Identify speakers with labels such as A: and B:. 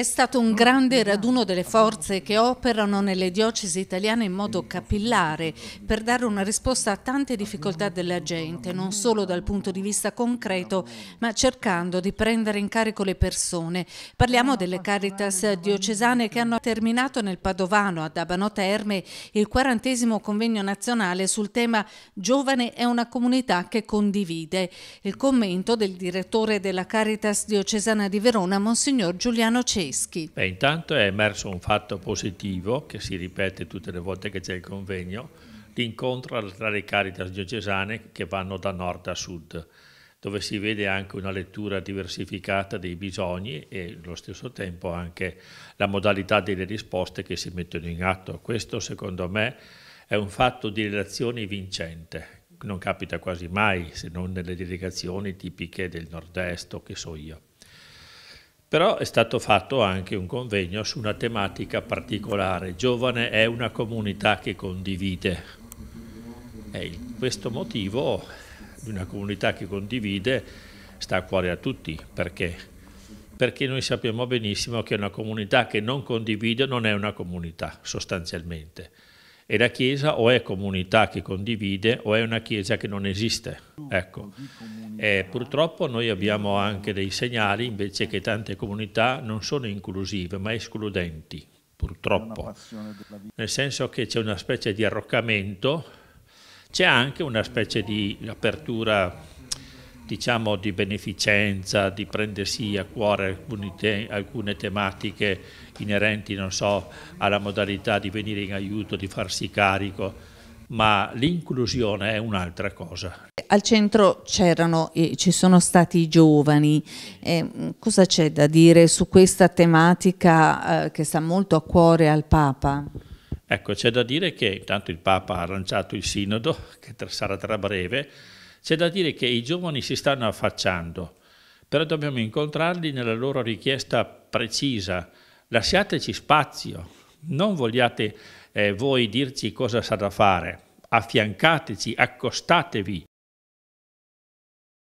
A: È stato un grande raduno delle forze che operano nelle diocesi italiane in modo capillare per dare una risposta a tante difficoltà della gente, non solo dal punto di vista concreto, ma cercando di prendere in carico le persone. Parliamo delle Caritas diocesane che hanno terminato nel Padovano, ad Abano Terme, il quarantesimo convegno nazionale sul tema Giovane è una comunità che condivide. Il commento del direttore della Caritas diocesana di Verona, Monsignor Giuliano
B: Cesi tedeschi. Beh, intanto è emerso un fatto positivo che si ripete tutte le volte che c'è il convegno, l'incontro tra le caritas diocesane che vanno da nord a sud, dove si vede anche una lettura diversificata dei bisogni e allo stesso tempo anche la modalità delle risposte che si mettono in atto. Questo secondo me è un fatto di relazioni vincente, non capita quasi mai se non nelle delegazioni tipiche del nord-est o che so io. Però è stato fatto anche un convegno su una tematica particolare, giovane è una comunità che condivide. E questo motivo di una comunità che condivide sta a cuore a tutti, perché? Perché noi sappiamo benissimo che una comunità che non condivide non è una comunità sostanzialmente. E la Chiesa o è comunità che condivide o è una Chiesa che non esiste. Ecco. E eh, purtroppo noi abbiamo anche dei segnali invece che tante comunità non sono inclusive ma escludenti, purtroppo. Nel senso che c'è una specie di arroccamento, c'è anche una specie di apertura diciamo, di beneficenza, di prendersi a cuore te alcune tematiche inerenti so, alla modalità di venire in aiuto, di farsi carico, ma l'inclusione è un'altra cosa.
A: Al centro c'erano e ci sono stati i giovani, eh, cosa c'è da dire su questa tematica eh, che sta molto a cuore al Papa?
B: Ecco, c'è da dire che intanto il Papa ha lanciato il sinodo, che sarà tra breve, c'è da dire che i giovani si stanno affacciando, però dobbiamo incontrarli nella loro richiesta precisa. Lasciateci spazio, non vogliate eh, voi dirci cosa sarà da fare, affiancateci, accostatevi,